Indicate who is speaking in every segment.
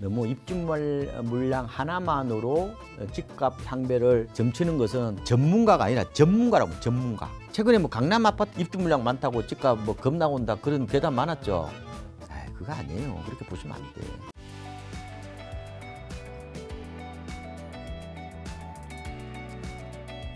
Speaker 1: 너무 네, 뭐 입주물량 하나만으로 집값 상배를 점치는 것은 전문가가 아니라 전문가라고 전문가 최근에 뭐 강남 아파트 입주물량 많다고 집값 뭐 겁나 온다 그런 괴담 많았죠 에이, 그거 아니에요 그렇게 보시면 안돼 요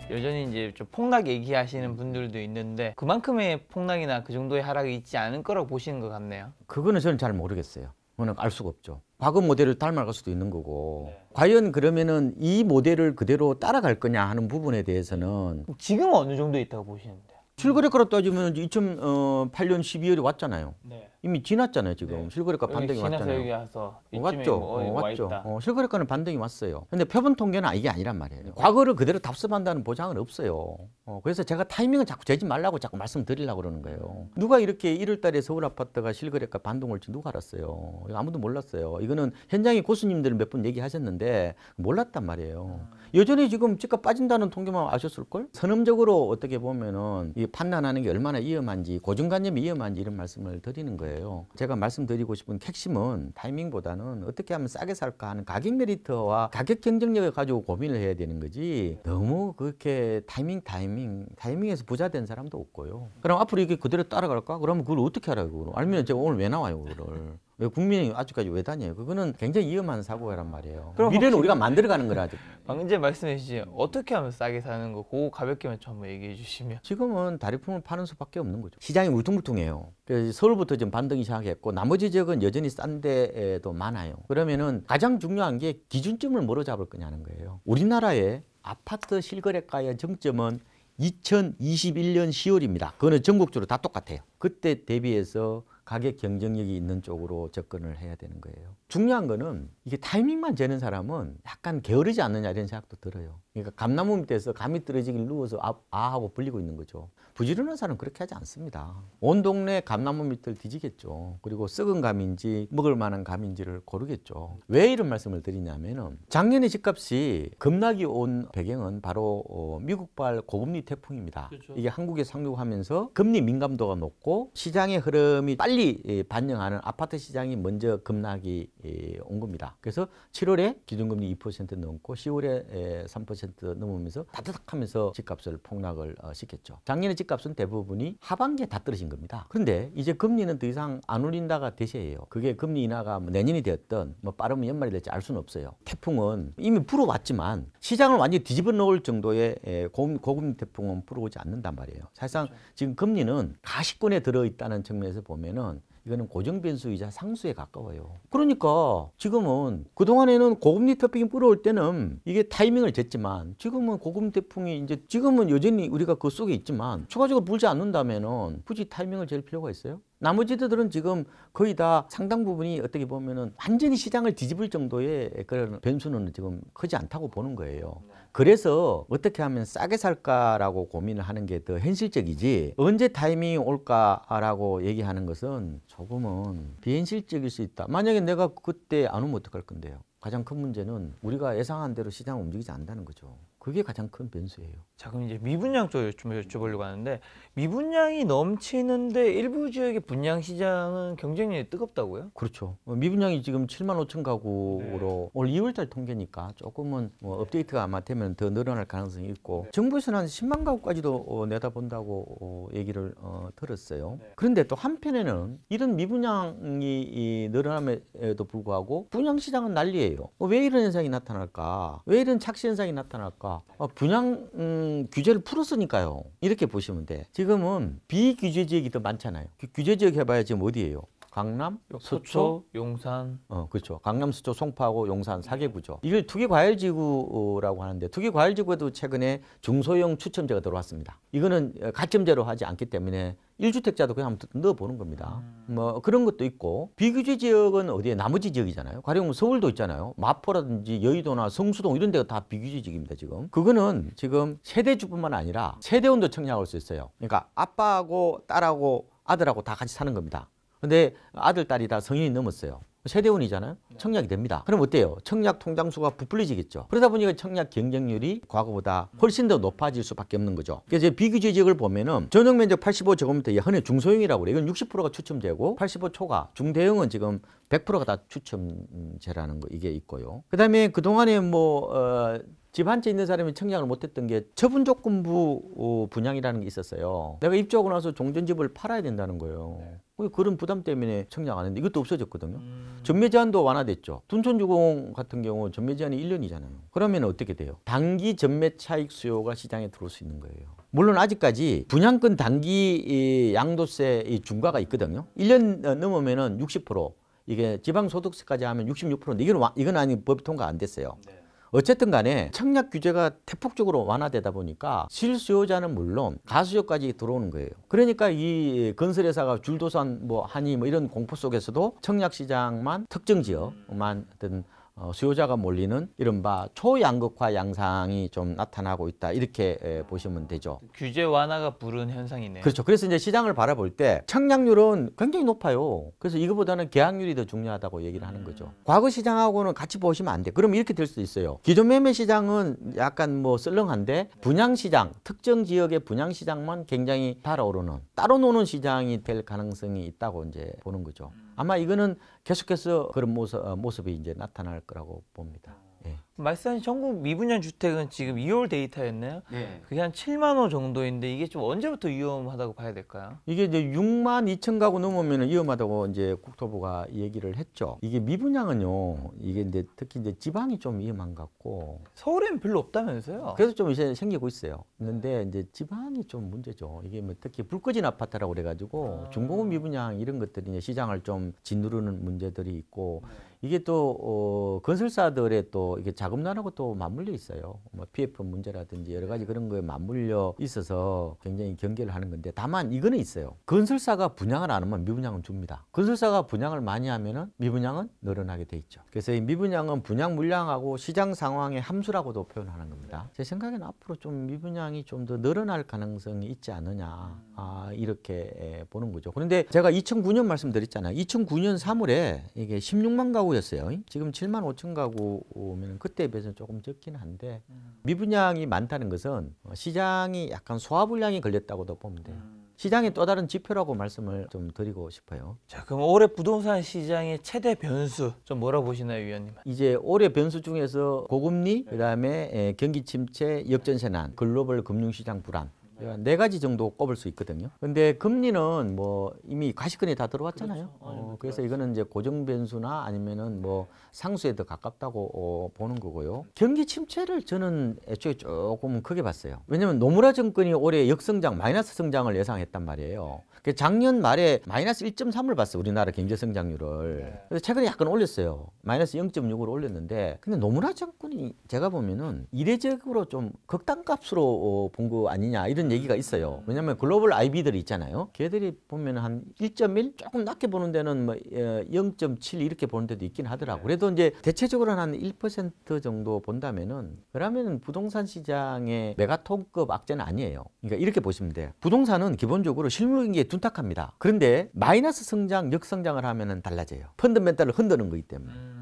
Speaker 2: 여전히 이제 좀 폭락 얘기하시는 분들도 있는데 그만큼의 폭락이나 그 정도의 하락이 있지 않을 거라고 보시는 것 같네요.
Speaker 1: 그거는 저는 잘 모르겠어요. 그거는 알 수가 없죠. 과거 모델을 닮아갈 수도 있는 거고 네. 과연 그러면은 이 모델을 그대로 따라갈 거냐 하는 부분에 대해서는 뭐 지금은 어느 정도 있다고 보시는데 출거래가로 따지면 2008년 어, 12월에 왔잖아요. 네. 이미 지났잖아요 지금 네. 실거래가 반등이 왔잖아요. 여기
Speaker 2: 와서 어, 왔죠. 뭐, 어, 왔죠. 어,
Speaker 1: 실거래가는 반등이 왔어요. 근데 표본 통계는 이게 아니란 말이에요. 네. 과거를 그대로 답습한다는 보장은 없어요. 어, 그래서 제가 타이밍을 자꾸 재지 말라고 자꾸 말씀드리려고 그러는 거예요. 누가 이렇게 1월 달에 서울 아파트가 실거래가 반등 올지 누가 알았어요. 아무도 몰랐어요. 이거는 현장의 고수님들몇 분 얘기하셨는데 몰랐단 말이에요. 아. 여전히 지금 집값 빠진다는 통계만 아셨을걸? 선언적으로 어떻게 보면은 이 판단하는 게 얼마나 위험한지 고정관념이 위험한지 이런 말씀을 드리는 거예요. 거예요. 제가 말씀드리고 싶은 핵심은 타이밍보다는 어떻게 하면 싸게 살까 하는 가격 메리트와 가격 경쟁력을 가지고 고민을 해야 되는 거지 너무 그렇게 타이밍 타이밍 타이밍에서 부자 된 사람도 없고요. 그럼 앞으로 이게 그대로 따라갈까? 그러면 그걸 어떻게 하라고? 알면 제가 오늘 왜 나와요, 그걸. 왜 국민이 아직까지 왜 다녀요? 그거는 굉장히 위험한 사고란 말이에요. 그럼 미래는 우리가 만들어가는 거라. 방금 이제 말씀해 주신 어떻게 하면 싸게 사는 거, 그거 가볍게만 좀 한번 얘기해 주시면. 지금은 다리품을 파는 수밖에 없는 거죠. 시장이 울퉁불퉁해요. 그래 서울부터 서 지금 반등이 시작했고 나머지 지역은 여전히 싼 데도 많아요. 그러면은 가장 중요한 게 기준점을 뭐로 잡을 거냐는 거예요. 우리나라의 아파트 실거래가의 정점은 2021년 10월입니다. 그거는 전국적으로 다 똑같아요. 그때 대비해서 가격 경쟁력이 있는 쪽으로 접근을 해야 되는 거예요. 중요한 거는 이게 타이밍만 재는 사람은 약간 게으르지 않느냐 이런 생각도 들어요. 그러니까 감나무 밑에서 감이 떨어지길 누워서 아, 아 하고 불리고 있는 거죠. 부지런한 사람은 그렇게 하지 않습니다. 온 동네 감나무 밑을 뒤지겠죠. 그리고 썩은 감인지 먹을 만한 감인지를 고르겠죠. 왜 이런 말씀을 드리냐면은 작년에 집값이 급락이 온 배경은 바로 어 미국발 고금리 태풍입니다. 그렇죠. 이게 한국에 상륙하면서 금리 민감도가 높고 시장의 흐름이 빨리 예, 반영하는 아파트 시장이 먼저 급락이 예, 온 겁니다. 그래서 7월에 기준금리 2% 넘고 10월에 3% 넘으면서 다다닥하면서 집값을 폭락을 어, 시켰죠. 작년에 집값은 대부분이 하반기에 다 떨어진 겁니다. 그런데 이제 금리는 더 이상 안 올린다가 대세예요. 그게 금리 인하가 뭐 내년이 되었던 뭐 빠르면 연말이 될지 알 수는 없어요. 태풍은 이미 불어왔지만 시장을 완전히 뒤집어 놓을 정도의 예, 고금, 고 태풍은 불어오지 않는단 말이에요. 사실상 지금 금리는 가시권에 들어있다는 측면에서 보면은 이거는 고정 변수이자 상수에 가까워요. 그러니까 지금은 그동안에는 고금리 태풍이 불어올 때는 이게 타이밍을 쟀지만 지금은 고금 태풍이 이제 지금은 여전히 우리가 그 속에 있지만 추가적으로 불지 않는다면은 굳이 타이밍을 잴 필요가 있어요? 나머지 들은 지금 거의 다 상당 부분이 어떻게 보면은 완전히 시장을 뒤집을 정도의 그런 변수는 지금 크지 않다고 보는 거예요. 그래서 어떻게 하면 싸게 살까라고 고민을 하는 게 더 현실적이지 언제 타이밍이 올까라고 얘기하는 것은 조금은 비현실적일 수 있다. 만약에 내가 그때 안 오면 어떡할 건데요. 가장 큰 문제는 우리가 예상한 대로 시장 움직이지 않는다는 거죠. 그게 가장 큰 변수예요. 자 그럼 이제 미분양 쪽에 좀
Speaker 2: 여쭤보려고 하는데 미분양이 넘치는데 일부 지역의 분양 시장은 경쟁률이 뜨겁다고요?
Speaker 1: 그렇죠. 뭐 미분양이 지금 7만 5천 가구로 네. 올 2월달 통계니까 조금은 뭐 업데이트가 아마 되면 더 늘어날 가능성이 있고 네. 정부에서는 한 10만 가구까지도 어, 내다본다고 어, 얘기를 어, 들었어요. 네. 그런데 또 한편에는 이런 미분양이 이, 늘어남에도 불구하고 분양 시장은 난리예요. 어, 왜 이런 현상이 나타날까? 왜 이런 착시 현상이 나타날까? 어, 분양 음, 규제를 풀었으니까요. 이렇게 보시면 돼. 지금은 비규제 지역이 더 많잖아요. 그 규제 지역 해봐야 지금 어디예요? 강남, 서초, 서초,
Speaker 2: 용산.
Speaker 1: 어, 그렇죠. 강남, 서초, 송파하고 용산 사개 구조. 이걸 투기 과열 지구라고 하는데 투기 과열 지구에도 최근에 중소형 추첨제가 들어왔습니다. 이거는 가점제로 하지 않기 때문에 일주택자도 그냥 한번 넣어보는 겁니다. 음. 뭐 그런 것도 있고 비규제 지역은 어디에 나머지 지역이잖아요. 가령 서울도 있잖아요. 마포라든지 여의도나 성수동 이런 데가 다 비규제 지역입니다. 지금 그거는 지금 세대주뿐만 아니라 세대원도 청약할 수 있어요. 그러니까 아빠하고 딸하고 아들하고 다 같이 사는 겁니다. 근데 아들, 딸이 다 성인이 넘었어요. 세대원이잖아요 네. 청약이 됩니다. 그럼 어때요? 청약 통장 수가 부풀리지겠죠. 그러다 보니까 청약 경쟁률이 과거보다 네. 훨씬 더 높아질 수밖에 없는 거죠. 그래서 비규제 지역을 보면은 전용 면적 85제곱미터 이하는 중소형이라고 그래요. 이건 60%가 추첨되고 85초가 중대형은 지금 100%가 다 추첨제라는 거 이게 있고요. 그다음에 그동안에 뭐 어, 집한채 있는 사람이 청약을 못했던 게 처분 조건부 어, 분양이라는 게 있었어요. 내가 입주하고 나서 종전집을 팔아야 된다는 거예요. 네. 그런 부담 때문에 청약 안 했는데 이것도 없어졌거든요. 음... 전매 제한도 완화됐죠. 둔촌주공 같은 경우 전매 제한이 1년이잖아요. 그러면 어떻게 돼요? 단기 전매 차익 수요가 시장에 들어올 수 있는 거예요. 물론 아직까지 분양권 단기 양도세 이 중과가 있거든요. 1년 넘으면 60%, 이게 지방소득세까지 하면 66%인데 이건, 이건 아니 법이 통과 안 됐어요. 네. 어쨌든 간에 청약 규제가 대폭적으로 완화되다 보니까 실수요자는 물론 가수요까지 들어오는 거예요. 그러니까 이 건설회사가 줄도산 뭐 하니 뭐 이런 공포 속에서도 청약 시장만 특정 지역만 어떤 어, 수요자가 몰리는 이른바 초양극화 양상이 좀 나타나고 있다 이렇게 보시면 되죠.
Speaker 2: 규제 완화가 부른 현상이네요. 그렇죠.
Speaker 1: 그래서 이제 시장을 바라볼 때 청약률은 굉장히 높아요. 그래서 이거보다는 계약률이 더 중요하다고 얘기를 하는 음. 거죠. 음. 과거 시장하고는 같이 보시면 안 돼. 그럼 이렇게 될 수 있어요. 기존 매매 시장은 약간 뭐 썰렁한데 네. 분양 시장, 특정 지역의 분양 시장만 굉장히 달아오르는 따로 노는 시장이 될 가능성이 있다고 이제 보는 거죠. 음. 아마 이거는 계속해서 그런 모습, 어, 이 이제 나타날 거라고 봅니다.
Speaker 2: 예. 말씀하신 전국 미분양 주택은 지금 2월 데이터였나요? 네. 예. 그게 한 7만 호 정도인데 이게 좀 언제부터 위험하다고 봐야 될까요?
Speaker 1: 이게 이제 6만 2천 가구 넘으면 위험하다고 이제 국토부가 얘기를 했죠. 이게 미분양은요. 이게 이제 특히 이제 지방이 좀 위험한 것 같고
Speaker 2: 서울엔 별로 없다면서요?
Speaker 1: 그래서 좀 이제 생기고 있어요. 있는데 이제 지방 시장이 좀 문제죠. 이게 뭐 특히 불 꺼진 아파트라고 그래가지고 아. 중공업 미분양 이런 것들이 이제 시장을 좀 짓누르는 문제들이 있고 네. 이게 또 어, 건설사들의 또 이게 자금난하고 또 맞물려 있어요. 뭐 PF 문제라든지 여러 가지 그런 거에 맞물려 있어서 굉장히 경계를 하는 건데 다만 이거는 있어요. 건설사가 분양을 안 하면 미분양은 줍니다. 건설사가 분양을 많이 하면은 미분양은 늘어나게 돼 있죠. 그래서 이 미분양은 분양 물량하고 시장 상황의 함수라고도 표현하는 겁니다. 제 생각에는 앞으로 좀 미분양이 좀 더 늘어날 가능성이 가능성이 있지 않느냐 아, 이렇게 예, 보는 거죠. 그런데 제가 2009년 말씀드렸잖아요. 2009년 3월에 이게 16만 가구였어요. 지금 7만 5천 가구면 그때에 비해서 조금 적긴 한데 음. 미분양이 많다는 것은 시장이 약간 소화불량이 걸렸다고도 보면 돼요. 음. 시장의 또 다른 지표라고 말씀을 좀 드리고 싶어요. 자, 그럼 올해 부동산 시장의 최대 변수 좀 뭐라 보시나요, 위원님? 이제 올해 변수 중에서 고금리, 그다음에 예, 경기 침체, 역전세난, 글로벌 금융시장 불안. 네. 네 가지 정도 꼽을 수 있거든요. 근데 금리는 뭐 이미 가시권이 다 들어왔잖아요. 그렇죠. 아, 네, 어, 네, 그래서 그렇죠. 이거는 이제 고정 변수나 아니면은 뭐 상수에 더 가깝다고 어, 보는 거고요. 경기 침체를 저는 애초에 조금 크게 봤어요. 왜냐면 노무라 정권이 올해 역성장 마이너스 성장을 예상했단 말이에요. 그 작년 말에 마이너스 1.3을 봤어 요 우리나라 경제 성장률을. 그래서 최근에 약간 올렸어요. 마이너스 0.6으로 올렸는데 근데 노무라 정권이 제가 보면은 이례적으로 좀 극단값으로 어, 본거 아니냐 이런 얘기가 있어요. 왜냐하면 글로벌 IB들이 있잖아요. 걔들이 보면 한1.1 조금 낮게 보는 데는 뭐0.7 예, 이렇게 보는 데도 있긴 하더라고. 네. 그래도 이제 대체적으로는 한1% 정도 본다면은 그러면 부동산 시장의 메가톤급 악재는 아니에요. 그러니까 이렇게 보시면 돼요. 부동산은 기본적으로 실물경기에 둔탁합니다. 그런데 마이너스 성장, 역성장을 하면은 달라져요. 펀드멘탈을 흔드는 거기 때문에. 음.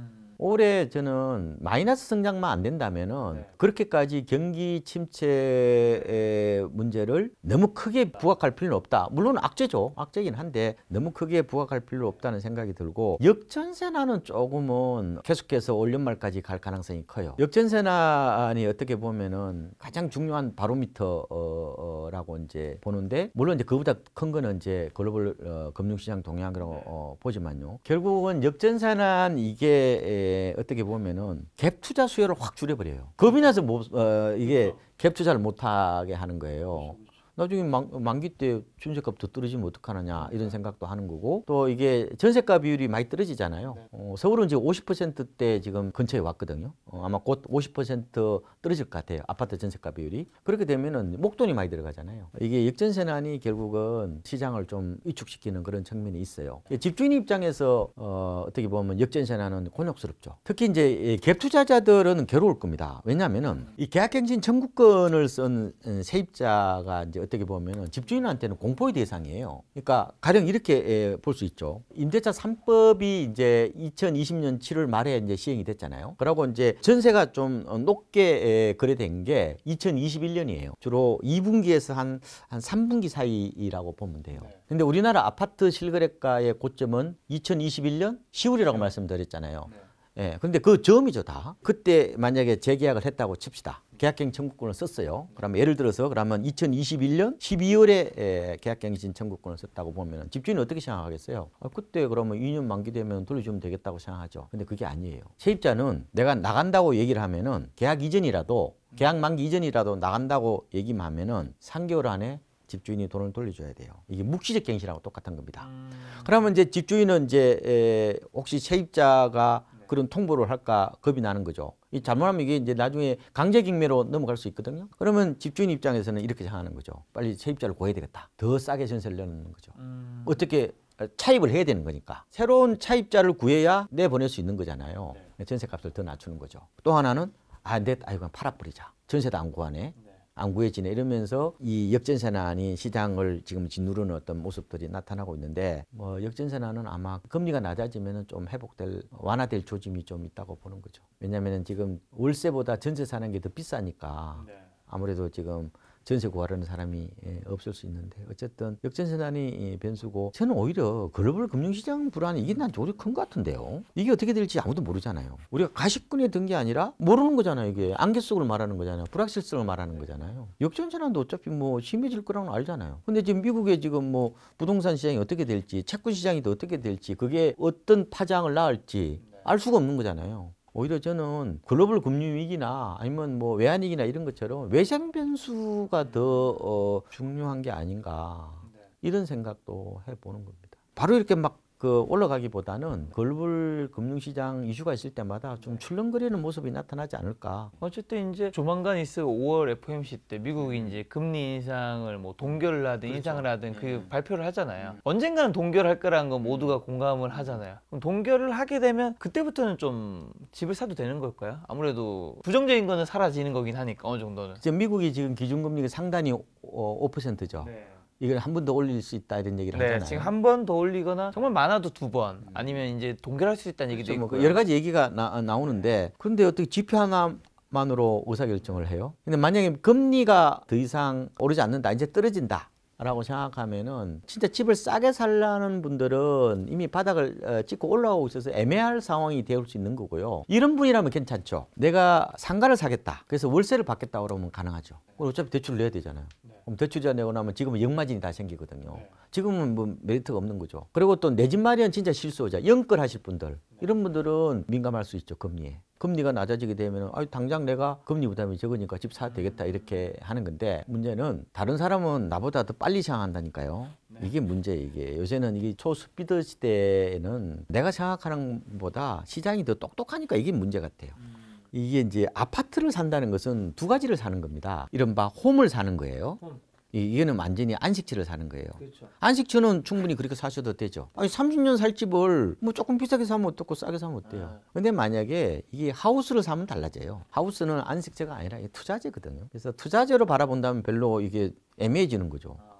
Speaker 1: 올해 저는 마이너스 성장만 안 된다면은 네. 그렇게까지 경기 침체의 문제를 너무 크게 부각할 필요는 없다. 물론 악재죠. 악재긴 한데 너무 크게 부각할 필요 없다는 생각이 들고 역전세나는 조금은 계속해서 올 연말까지 갈 가능성이 커요. 역전세난이 어떻게 보면은 가장 중요한 바로미터라고 이제 보는데 물론 이제 그보다 큰 거는 이제 글로벌 어, 금융시장 동향이라고 네. 어, 보지만요. 결국은 역전세난 이게 어떻게 보면은 갭 투자 수요를 확 줄여버려요. 겁이 나서 못, 어, 이게 그렇죠. 갭 투자를 못하게 하는 거예요. 나중에 만, 만기 때 주임세값도 떨어지면 어떡하느냐 이런 생각도 하는 거고 또 이게 전세가 비율이 많이 떨어지잖아요. 네. 어, 서울은 지금 50%대 지금 근처에 왔거든요. 어, 아마 곧 50% 떨어질 것 같아요. 아파트 전세가 비율이. 그렇게 되면은 목돈이 많이 들어가잖아요. 이게 역전세난이 결국은 시장을 좀 위축시키는 그런 측면이 있어요. 예, 집주인 입장에서 어, 어떻게 보면 역전세난은 곤욕스럽죠. 특히 이제 예, 갭 투자자들은 괴로울 겁니다. 왜냐하면은 이 계약갱신 청구권을 쓴 음, 세입자가 이제 어떻게 보면은 집주인한테는 공 공포의 대상이에요. 그러니까 가령 이렇게 예, 볼수 있죠. 임대차 삼법이 이제 2020년 7월 말에 이제 시행이 됐잖아요. 그러고 이제 전세가 좀 높게 예, 거래된 게 2021년이에요. 주로 2분기에서 한, 한 3분기 사이라고 보면 돼요. 네. 근데 우리나라 아파트 실거래가의 고점은 2021년 10월이라고 말씀드렸잖아요. 네. 예, 근데 그 점이죠 다. 그때 만약에 재계약을 했다고 칩시다. 계약갱 청구권을 썼어요. 그러면 예를 들어서 그러면 2021년 12월에 예, 계약갱신 청구권을 썼다고 보면 집주인은 어떻게 생각하겠어요? 아, 그때 그러면 2년 만기 되면 돌려주면 되겠다고 생각하죠. 근데 그게 아니에요. 세입자는 내가 나간다고 얘기를 하면은 계약 이전이라도 계약 만기 이전이라도 나간다고 얘기만 하면은 3개월 안에 집주인이 돈을 돌려줘야 돼요. 이게 묵시적 갱신하고 똑같은 겁니다. 음. 그러면 이제 집주인은 이제 에, 예, 혹시 세입자가 그런 통보를 할까 겁이 나는 거죠. 이 잘못하면 이게 이제 나중에 강제경매로 넘어갈 수 있거든요. 그러면 집주인 입장에서는 이렇게 생각하는 거죠. 빨리 세입자를 구해야 되겠다. 더 싸게 전세를 내놓는 거죠. 음... 어떻게 아, 차입을 해야 되는 거니까 새로운 차입자를 구해야 내보낼 수 있는 거잖아요. 네. 전세값을 더 낮추는 거죠. 또 하나는 아, 내 아이고 팔아버리자. 전세도 안 구하네. 네. 안 구해지네 이러면서 이역전세난이 시장을 지금 짓누르는 어떤 모습들이 나타나고 있는데 뭐역전세난은 아마 금리가 낮아지면은 좀 회복될 완화될 조짐이 좀 있다고 보는 거죠. 왜냐면은 지금 월세보다 전세 사는 게 더 비싸니까 네. 아무래도 지금 전세 구하려는 사람이 예, 없을 수 있는데 어쨌든 역전세난이 예, 변수고 저는 오히려 글로벌 금융시장 불안이 이게 난 오히려 큰것 같은데요. 이게 어떻게 될지 아무도 모르잖아요. 우리가 가시꾼이든게 아니라 모르는 거잖아요. 이게 안개 속을 말하는 거잖아요. 불확실성을 말하는 거잖아요. 역전세난도 어차피 뭐 심해질 거라고는 알잖아요. 근데 지금 미국의 지금 뭐 부동산 시장이 어떻게 될지 채권 시장이 또 어떻게 될지 그게 어떤 파장을 낳을지 알 수가 없는 거잖아요. 오히려 저는 글로벌 금융 위기나 아니면 뭐 외환 위기나 이런 것처럼 외생 변수가 더 어, 중요한 게 아닌가 네. 이런 생각도 해보는 겁니다. 바로 이렇게 막그 올라가기보다는 글불 금융시장 이슈가 있을 때마다 좀 출렁거리는 모습이 나타나지 않을까.
Speaker 2: 어쨌든 이제 조만간 있을 5월 FOMC 때 미국이 이제 금리 인상을 뭐 동결을 하든 그렇죠. 인상을 하든 그 네. 발표를 하잖아요. 음. 언젠가는 동결할 거라는 건 모두가 음. 공감을 하잖아요. 그럼 동결을 하게 되면 그때부터는 좀 집을 사도 되는 걸까요? 아무래도 부정적인 거는 사라지는 거긴 하니까 어느 정도는.
Speaker 1: 지금 미국이 지금 기준금리가 상단이 5%죠. 네. 이걸 한 번 더 올릴 수 있다 이런 얘기를 네, 하잖아요. 지금 한 번
Speaker 2: 더 올리거나 정말 많아도 두 번 아니면 이제 동결할 수 있다는 얘기도 그렇죠. 뭐 그 있고 여러
Speaker 1: 가지 얘기가 나, 아, 나오는데 그런데 어떻게 지표 하나 만으로 의사결정을 해요. 근데 만약에 금리가 더 이상 오르지 않는다, 이제 떨어진다. 라고 생각하면은 진짜 집을 싸게 살라는 분들은 이미 바닥을 어, 찍고 올라오고 있어서 애매할 상황이 되올 어수 있는 거고요. 이런 분이라면 괜찮죠. 내가 상가를 사겠다. 그래서 월세를 받겠다 그러면 가능하죠. 어차피 대출을 내야 되잖아요. 네. 그럼 대출자 내고 나면 지금은 역마진이 다 생기거든요. 네. 지금은 뭐 메리트가 없는 거죠. 그리고 또 내 집 마련 진짜 실수자. 영끌하실 분들. 이런 분들은 민감할 수 있죠 금리에 금리가 낮아지게 되면 아 당장 내가 금리 부담이 적으니까 집 사야 되겠다 이렇게 하는 건데 문제는 다른 사람은 나보다 더 빨리 생각한다니까요 네. 이게 문제 이게 요새는 이게 초스피드 시대에는 내가 생각하는 것 보다 시장이 더 똑똑하니까 이게 문제 같아요 음. 이게 이제 아파트를 산다는 것은 두 가지를 사는 겁니다. 이른바 홈을 사는 거예요. 홈. 이거는 완전히 안식처를 사는 거예요. 그렇죠. 안식처는 충분히 그렇게 사셔도 되죠. 아니 30년 살 집을 뭐 조금 비싸게 사면 어떻고 싸게 사면 어때요? 아. 근데 만약에 이게 하우스를 사면 달라져요. 하우스는 안식처가 아니라 투자재거든요. 그래서 투자재로 바라본다면 별로 이게 애매해지는 거죠. 아.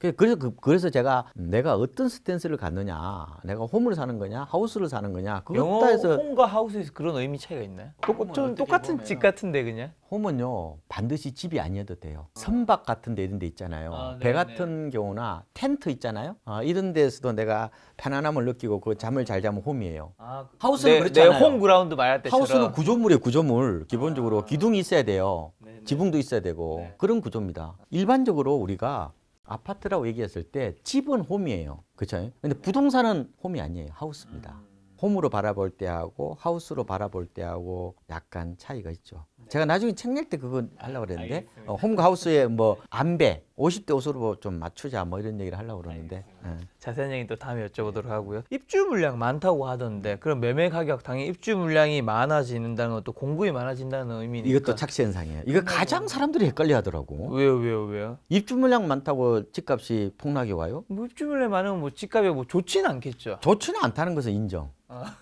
Speaker 1: 그, 그래서 그, 그래서 제가 내가 어떤 스탠스를 갖느냐, 내가 홈을 사는 거냐, 하우스를 사는 거냐, 그것 따라서 홈과 하우스에서 그런 의미 차이가 있나요? 똑, 같은집 같은데 그냥? 홈은요 반드시 집이 아니어도 돼요. 선박 같은 데 이런 데 있잖아요. 아, 배 네, 같은 네. 경우나 텐트 있잖아요. 아, 이런 데서도 에 내가 편안함을 느끼고 그 잠을 잘 자면 홈이에요.
Speaker 2: 아, 하우스는 내, 그렇잖아요. 홈 그라운드
Speaker 1: 말할 때 하우스는 구조물이에요, 구조물. 기본적으로 아. 기둥이 있어야 돼요. 네, 지붕도 있어야 되고 네. 그런 구조입니다. 일반적으로 우리가 아파트라고 얘기했을 때 집은 홈이에요. 그렇죠? 근데 부동산은 홈이 아니에요. 하우스입니다. 홈으로 바라볼 때하고 하우스로 바라볼 때하고 약간 차이가 있죠. 제가 나중에 책 낼 때 그건 하려고 그랬는데 어, 홈과 하우스의 뭐 안배 50대 옷으로 뭐 좀 맞추자 뭐 이런 얘기를 하려고 그러는데 네.
Speaker 2: 자세한 얘기 는또 다음에 여쭤보도록 예. 하고요. 입주 물량 많다고 하던데 그럼 매매 가격 당연히 입주 물량이 많아진다는 것도 공급이 많아진다는 의미니까
Speaker 1: 이것도 착시 현상이에요. 이거 가장 사람들이 헷갈려 하더라고. 왜요, 왜요, 왜요? 입주 물량 많다고 집값이 폭락이 와요? 뭐 입주 물량 많으면 뭐 집값이 뭐좋는 않겠죠. 좋지는 않다는 것은 인정. 아.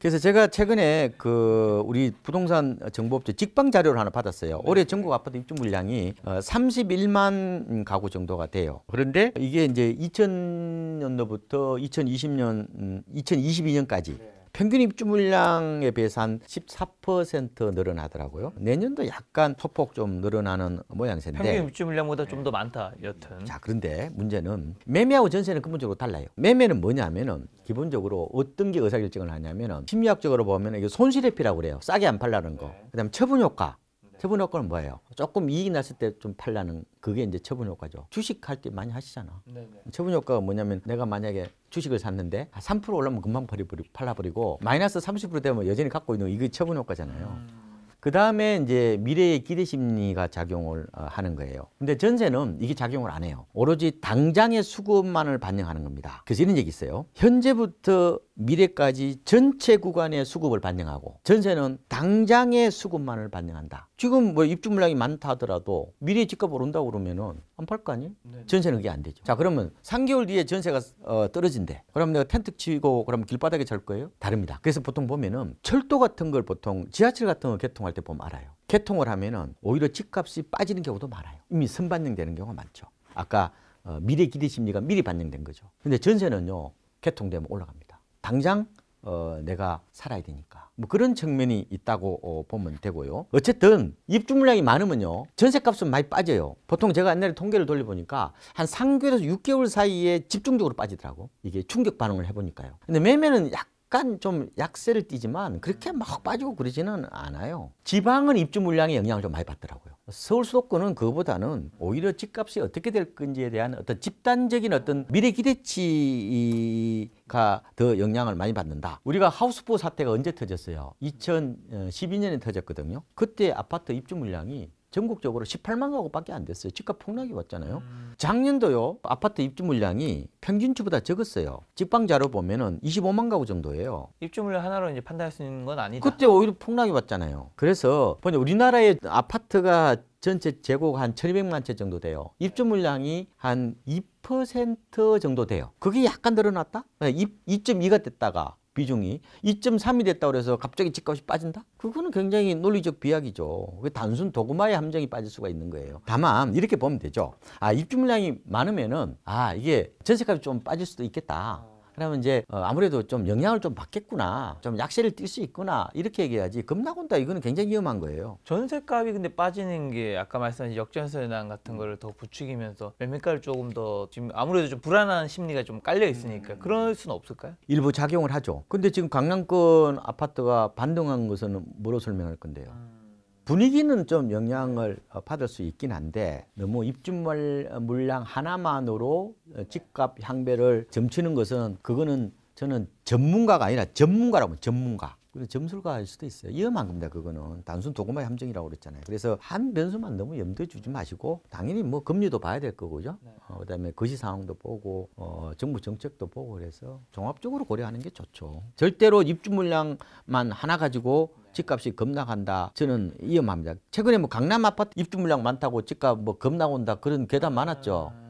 Speaker 1: 그래서 제가 최근에 그 우리 부동산 정보업체 직방 자료를 하나 받았어요. 네. 올해 전국 아파트 입주 물량이 31만 어, 가구 정도가 돼요. 그런데 이게 이제 2000년도부터 2020년, 2022년까지 음, 네. 평균 입주 물량에 비해서 한 14% 늘어나더라고요. 내년도 약간 소폭 좀 늘어나는 모양새인데 평균
Speaker 2: 입주 물량보다 좀더 네. 많다 여튼. 자
Speaker 1: 그런데 문제는 매매하고 전세는 근본적으로 달라요. 매매는 뭐냐면은 기본적으로 어떤 게 의사결정을 하냐면은 심리학적으로 보면 이게 손실회피라고 그래요. 싸게 안 팔라는 거. 네. 그다음 에 처분 효과. 처분 효과는 뭐예요? 조금 이익 이 났을 때 좀 팔라는 그게 이제 처분 효과죠. 주식할 때 많이 하시잖아. 네네. 네. 처분 효과가 뭐냐면 내가 만약에 주식을 샀는데 3% 올라면 금방 버리버리, 팔라버리고 마이너스 30% 되면 여전히 갖고 있는 이게 처분 효과잖아요. 음. 그 다음에 이제 미래의 기대 심리가 작용을 어, 하는 거예요. 근데 전세는 이게 작용을 안 해요. 오로지 당장의 수급만을 반영하는 겁니다. 그래서 이런 얘기 있어요. 현재부터 미래까지 전체 구간의 수급을 반영하고 전세는 당장의 수급만을 반영한다. 지금 뭐 입주 물량이 많다 하더라도 미래 집값 오른다고 그러면은 안팔 거 아니에요? 네네. 전세는 그게 안 되죠. 자, 그러면 3개월 뒤에 전세가 어, 떨어진대. 그럼 내가 텐트 치고 그럼 길바닥에 잘 거예요? 다릅니다. 그래서 보통 보면은 철도 같은 걸 보통 지하철 같은 걸 개통할 때 보면 알아요. 개통을 하면은 오히려 집값이 빠지는 경우도 많아요. 이미 선반영되는 경우가 많죠. 아까 어, 미래 기대 심리가 미리 반영된 거죠. 근데 전세는요, 개통되면 올라갑니다. 당장 어, 내가 살아야 되니까. 뭐 그런 측면이 있다고 어, 보면 되고요. 어쨌든 입주 물량이 많으면요. 전세값은 많이 빠져요. 보통 제가 옛날에 통계를 돌려보니까 한 3개월에서 6개월 사이에 집중적으로 빠지더라고. 이게 충격 반응을 해보니까요. 근데 매매는 약 약간 좀 약세를 띠지만 그렇게 막 빠지고 그러지는 않아요. 지방은 입주 물량의 영향을 좀 많이 받더라고요. 서울 수도권은 그거보다는 오히려 집값이 어떻게 될 건지에 대한 어떤 집단적인 어떤 미래 기대치가 더 영향을 많이 받는다. 우리가 하우스포 사태가 언제 터졌어요? 2012년에 터졌거든요. 그때 아파트 입주 물량이 전국적으로 18만 가구밖에 안 됐어요. 집값 폭락이 왔잖아요. 음. 작년도요. 아파트 입주 물량이 평균치보다 적었어요. 집방 자료 보면은 25만 가구 정도예요.
Speaker 2: 입주 물량 하나로 이제 판단할 수 있는 건 아니다.
Speaker 1: 그때 오히려 폭락이 왔잖아요. 그래서 보니 우리나라의 아파트가 전체 재고가 한 1200만 채 정도 돼요. 입주 물량이 한 2% 정도 돼요. 그게 약간 늘어났다? 2.2가 됐다가 비중이 2.3이 됐다고 해서 갑자기 집값이 빠진다? 그거는 굉장히 논리적 비약이죠. 그 단순 도구마의 함정이 빠질 수가 있는 거예요. 다만 이렇게 보면 되죠. 아 입주 물량이 많으면은 아 이게 전세값이 좀 빠질 수도 있겠다. 그러면 이제 어, 아무래도 좀 영향을 좀 받겠구나. 좀 약세를 띌 수 있구나. 이렇게 얘기해야지. 급락온다 이거는 굉장히 위험한 거예요. 전세 값이 근데 빠지는 게 아까 말씀하신 역전세난 같은
Speaker 2: 거를 더 부추기면서 매매가를 조금 더 지금 아무래도 좀 불안한 심리가 좀 깔려 있으니까 음. 그럴 수는 없을까요?
Speaker 1: 일부 작용을 하죠. 근데 지금 강남권 아파트가 반등한 것은 뭐로 설명할 건데요? 음. 분위기는 좀 영향을 어, 받을 수 있긴 한데 너무 입주물 어, 물량 하나만으로 어, 집값 향배를 점치는 것은 그거는 저는 전문가가 아니라 전문가라고 전문가. 그리고 점술가일 수도 있어요. 위험한 겁니다. 그거는 단순 도구마 함정이라고 그랬잖아요. 그래서 한 변수만 너무 염두에 주지 마시고 당연히 뭐 금리도 봐야 될 거고요. 네. 어, 그다음에 거시 상황도 보고 어, 정부 정책도 보고 그래서 종합적으로 고려하는 게 좋죠. 절대로 입주 물량만 하나 가지고 집값이 급락한다. 저는 위험합니다. 최근에 뭐 강남 아파트 입주 물량 많다고 집값 뭐 급락온다 그런 계단 많았죠. 네.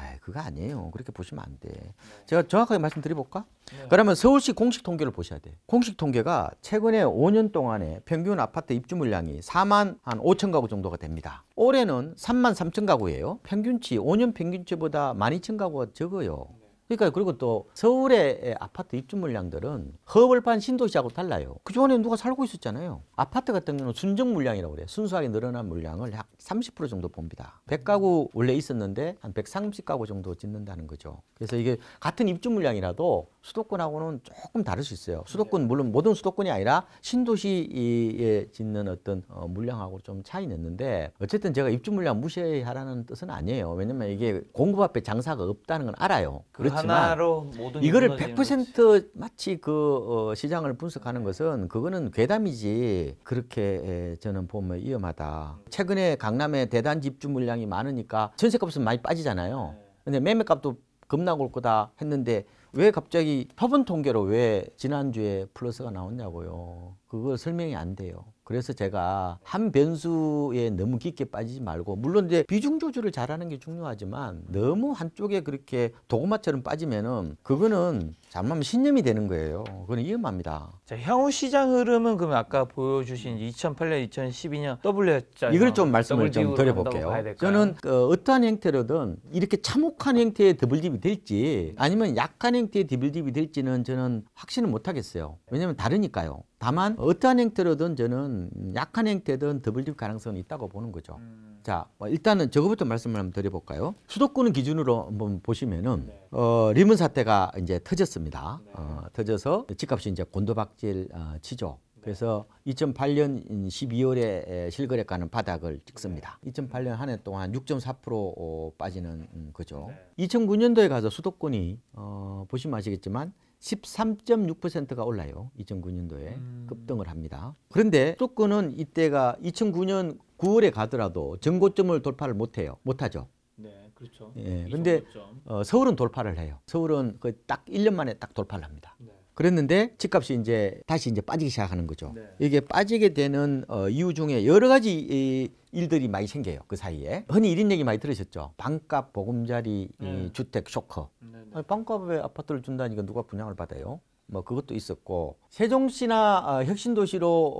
Speaker 1: 에이, 그거 아니에요. 그렇게 보시면 안 돼. 네. 제가 정확하게 말씀드려볼까? 네. 그러면 서울시 공식 통계를 보셔야 돼. 공식 통계가 최근에 5년 동안에 평균 아파트 입주 물량이 4만 한 5천 가구 정도가 됩니다. 올해는 3만 3천 가구예요. 평균치 5년 평균치보다 1만 2천 가구가 적어요. 그러니까 그리고 또 서울의 아파트 입주 물량들은 허벌판 신도시하고 달라요. 그 전에 누가 살고 있었잖아요. 아파트 같은 경우는 순정 물량이라고 그래요. 순수하게 늘어난 물량을 약 30% 정도 봅니다. 100가구 원래 있었는데 한 130가구 정도 짓는다는 거죠. 그래서 이게 같은 입주 물량이라도 수도권하고는 조금 다를 수 있어요. 수도권 네. 물론 모든 수도권이 아니라 신도시에 짓는 어떤 어, 물량하고 좀 차이는 는데 어쨌든 제가 입주 물량 무시하라는 뜻은 아니에요. 왜냐면 이게 공급 앞에 장사가 없다는 건 알아요. 그렇죠. 않지만 이거를 100% 마치 그 어, 시장을 분석하는 것은 그거는 괴담이지 그렇게 저는 보면 위험하다. 최근에 강남에 대단 집주 물량이 많으니까 전세값은 많이 빠지잖아요. 네. 근데 매매값도 급락 올 거다 했는데 왜 갑자기 법은 통계로 왜 지난주에 플러스가 나왔냐고요. 그걸 설명이 안 돼요. 그래서 제가 한 변수에 너무 깊게 빠지지 말고 물론 이제 비중 조절을 잘하는 게 중요하지만 너무 한쪽에 그렇게 도구마처럼 빠지면은 그거는 잘못하면 신념이 되는 거예요. 그건 위험합니다. 자, 향후 시장 흐름은 그럼 아까
Speaker 2: 보여주신 2008년, 2012년 W였잖아요. 이걸 좀 말씀을 좀 드려볼게요. 저는
Speaker 1: 그 어떠한 형태로든 이렇게 참혹한 형태의 더블딥이 될지 아니면 약한 형태의 더블딥이 될지는 저는 확신을 못하겠어요. 왜냐하면 다르니까요. 다만 어떠한 형태로든 저는 약한 형태든 더블딥 가능성은 있다고 보는 거죠. 음. 자 뭐 일단은 저거부터 말씀을 한번 드려볼까요? 수도권을 기준으로 한번 보시면은 네. 어, 리먼 사태가 이제 터졌어요. 터졌습니다. 어, 터져서 집값이 이제 곤도박질 어, 치죠. 네. 그래서 2008년 12월에 실거래가는 바닥을 찍습니다. 2008년 한 해 동안 6.4% 어, 빠지는 음, 거죠. 2009년도에 가서 수도권이 어, 보시면 아시겠지만 13.6%가 올라요. 2009년도에 음. 급등을 합니다. 그런데 수도권은 이때가 2009년 9월에 가더라도 정고점을 돌파를 못해요. 못하죠.
Speaker 2: 그렇죠. 예. 근데
Speaker 1: 어, 서울은 돌파를 해요. 서울은 그딱 1년 만에 딱 돌파를 합니다. 네. 그랬는데 집값이 이제 다시 이제 빠지기 시작하는 거죠. 네. 이게 빠지게 되는 어, 이유 중에 여러 가지 이 일들이 많이 생겨요. 그 사이에 흔히 이인 얘기 많이 들으셨죠. 반값 보금자리 네. 주택 쇼크. 네, 네, 아니, 반값에 아파트를 준다니까 누가 분양을 받아요? 뭐 그것도 있었고 세종시나 아, 혁신도시로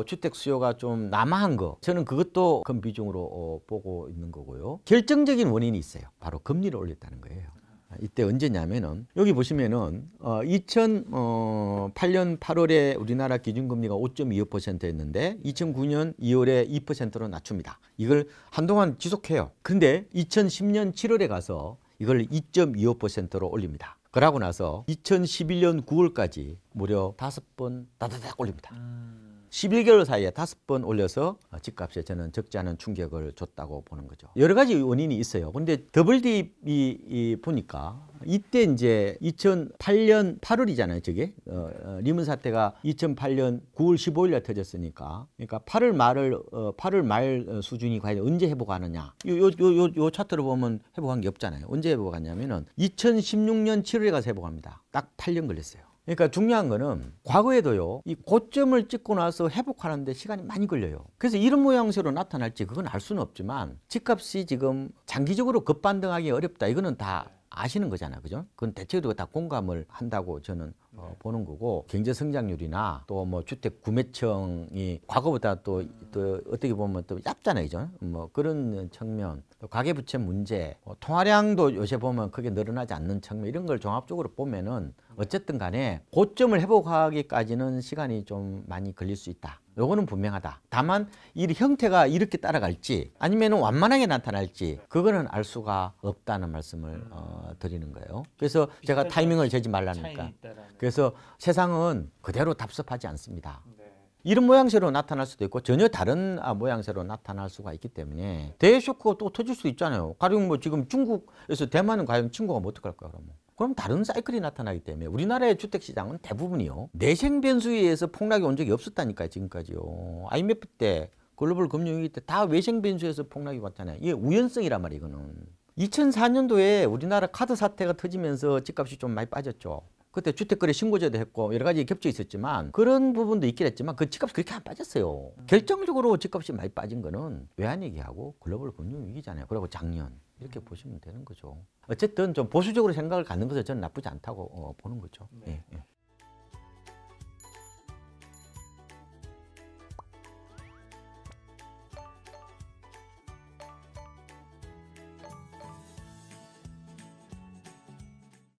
Speaker 1: 어, 주택 수요가 좀남아한거 저는 그것도 큰 비중으로 어, 보고 있는 거고요. 결정적인 원인이 있어요. 바로 금리를 올렸다는 거예요. 아, 이때 언제냐면은 여기 보시면은 어 2008년 어, 8월에 우리나라 기준금리가 5.25%였는데 2009년 2월에 2%로 낮춥니다. 이걸 한동안 지속해요. 근데 2010년 7월에 가서 이걸 2.25%로 올립니다. 그러고 나서 2011년 9월까지 무려 5섯번 다다닥 올립니다. 음. 11개월 사이에 다섯 번 올려서 집값에 저는 적지 않은 충격을 줬다고 보는 거죠. 여러 가지 원인이 있어요. 근데 더블 딥이 보니까 이때 이제 2008년 8월이잖아요, 저게. 어, 어 리문 사태가 2008년 9월 15일 날 터졌으니까. 그러니까 8월 말을 어, 8월 말 수준이 과연 언제 회복하느냐. 요 요 요 요 차트로 보면 회복한 게 없잖아요. 언제 회복하냐면은 2016년 7월에 가서 회복합니다. 딱 8년 걸렸어요. 그러니까 중요한 거는 과거에도요 이 고점을 찍고 나서 회복하는데 시간이 많이 걸려요 그래서 이런 모양새로 나타날지 그건 알 수는 없지만 집값이 지금 장기적으로 급반등하기 어렵다 이거는 다 아시는 거잖아요. 그죠? 그건 대체으로다 공감을 한다고 저는 어, 네. 보는 거고 경제 성장률이나 또 뭐 주택 구매청이 과거보다 또, 또 어떻게 보면 또 얕잖아요. 그죠? 뭐 그런 측면 또 가계부채 문제 뭐 통화량도 요새 보면 크게 늘어나지 않는 측면 이런 걸 종합적으로 보면은 네. 어쨌든 간에 고점을 회복하기까지는 시간이 좀 많이 걸릴 수 있다. 요거는 분명하다. 다만 이 형태가 이렇게 따라갈지 아니면 완만하게 나타날지 그거는 알 수가 없다는 말씀을 음. 어, 드리는 거예요. 그래서 제가 타이밍을 재지 말라니까. 그래서 세상은 그대로 답습하지 않습니다. 네. 이런 모양새로 나타날 수도 있고 전혀 다른 아, 모양새로 나타날 수가 있기 때문에 대쇼크가 또 터질 수 있잖아요. 가령 뭐 지금 중국에서 대만은 과연 친구가 뭐 어떻게 할까요 그러면. 그럼 다른 사이클이 나타나기 때문에 우리나라의 주택시장은 대부분이요. 내생 변수에 의해서 폭락이 온 적이 없었다니까요. 지금까지요. IMF 때 글로벌 금융위기 때 다 외생 변수에서 폭락이 왔잖아요. 이게 우연성이란 말이에요. 이거는. 2004년도에 우리나라 카드 사태가 터지면서 집값이 좀 많이 빠졌죠. 그때 주택거래 신고제도 했고 여러 가지 겹쳐 있었지만 그런 부분도 있긴 했지만 그 집값이 그렇게 안 빠졌어요. 결정적으로 집값이 많이 빠진 거는 외환위기하고 글로벌 금융위기잖아요. 그리고 작년. 이렇게 보시면 되는 거죠. 어쨌든 좀 보수적으로 생각을 갖는 것은 저는 나쁘지 않다고 어, 보는 거죠. 네. 예, 예.